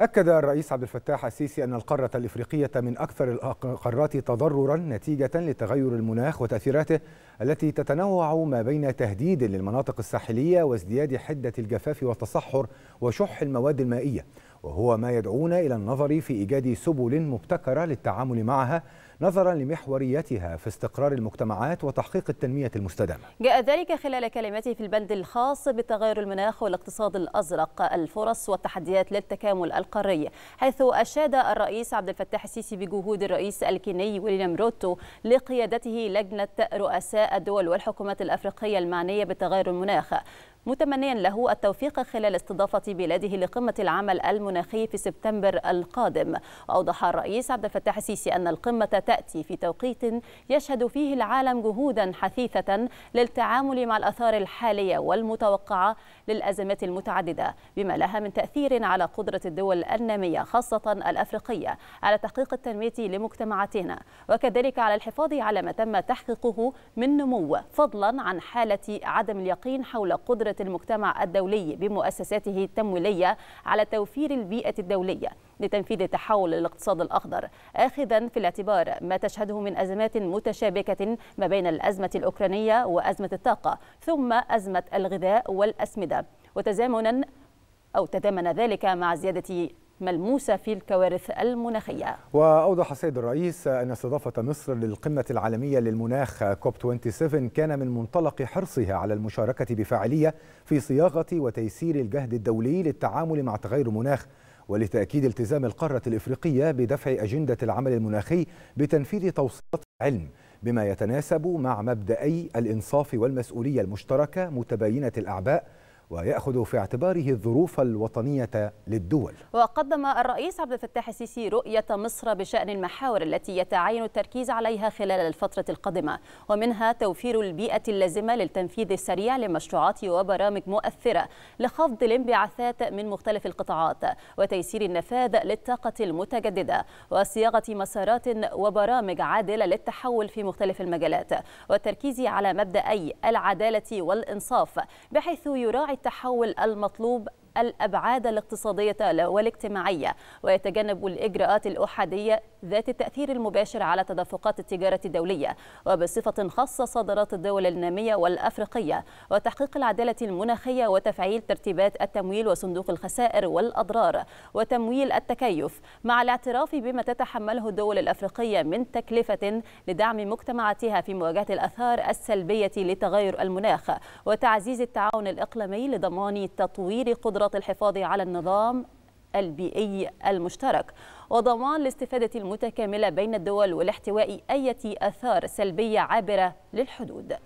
أكد الرئيس عبد الفتاح السيسي أن القارة الإفريقية من أكثر القارات تضررا نتيجة لتغير المناخ وتأثيراته التي تتنوع ما بين تهديد للمناطق الساحلية وازدياد حدة الجفاف والتصحر وشح المواد المائية وهو ما يدعونا إلى النظر في إيجاد سبل مبتكرة للتعامل معها نظرا لمحوريتها في استقرار المجتمعات وتحقيق التنمية المستدامة جاء ذلك خلال كلمته في البند الخاص بتغير المناخ والاقتصاد الأزرق الفرص والتحديات للتكامل القاري حيث أشاد الرئيس عبد الفتاح السيسي بجهود الرئيس الكيني ويليام روتو لقيادته لجنة رؤساء الدول والحكومات الأفريقية المعنية بتغير المناخ متمنيا له التوفيق خلال استضافة بلاده لقمة العمل المناخي في سبتمبر القادم أوضح الرئيس عبد الفتاح السيسي أن القمة تأتي في توقيت يشهد فيه العالم جهودا حثيثة للتعامل مع الأثار الحالية والمتوقعة للأزمات المتعددة بما لها من تأثير على قدرة الدول النامية خاصة الأفريقية على تحقيق التنمية لمجتمعاتنا وكذلك على الحفاظ على ما تم تحقيقه من نمو فضلا عن حالة عدم اليقين حول قدرة المجتمع الدولي بمؤسساته التمويلية على توفير البيئة الدولية لتنفيذ تحول الاقتصاد الأخضر آخذا في الاعتبار ما تشهده من أزمات متشابكة ما بين الأزمة الأوكرانية وأزمة الطاقة ثم أزمة الغذاء والأسمدة وتزامنا أو تزامن ذلك مع زيادة ملموسة في الكوارث المناخية وأوضح السيد الرئيس أن استضافة مصر للقمة العالمية للمناخ كوب 27 كان من منطلق حرصها على المشاركة بفاعلية في صياغة وتيسير الجهد الدولي للتعامل مع تغير المناخ ولتأكيد التزام القارة الإفريقية بدفع أجندة العمل المناخي بتنفيذ توصيات العلم بما يتناسب مع مبدأي الإنصاف والمسؤولية المشتركة متباينة الأعباء ويأخذ في اعتباره الظروف الوطنية للدول وقدم الرئيس عبد الفتاح السيسي رؤية مصر بشأن المحاور التي يتعين التركيز عليها خلال الفترة القادمة ومنها توفير البيئة اللازمة للتنفيذ السريع لمشروعات وبرامج مؤثرة لخفض الانبعاثات من مختلف القطاعات وتيسير النفاذ للطاقة المتجددة وصياغة مسارات وبرامج عادلة للتحول في مختلف المجالات والتركيز على مبدأي العدالة والإنصاف بحيث يراعي التحول المطلوب الأبعاد الاقتصادية والاجتماعية ويتجنب الإجراءات الأحادية ذات التأثير المباشر على تدفقات التجارة الدولية وبصفة خاصة صادرات الدول النامية والأفريقية وتحقيق العدالة المناخية وتفعيل ترتيبات التمويل وصندوق الخسائر والأضرار وتمويل التكيف مع الاعتراف بما تتحمله الدول الأفريقية من تكلفة لدعم مجتمعاتها في مواجهة الأثار السلبية لتغير المناخ وتعزيز التعاون الإقليمي لضمان تطوير قدرة نشاط الحفاظ على النظام البيئي المشترك وضمان الاستفادة المتكاملة بين الدول والاحتواء أي أثار سلبية عابرة للحدود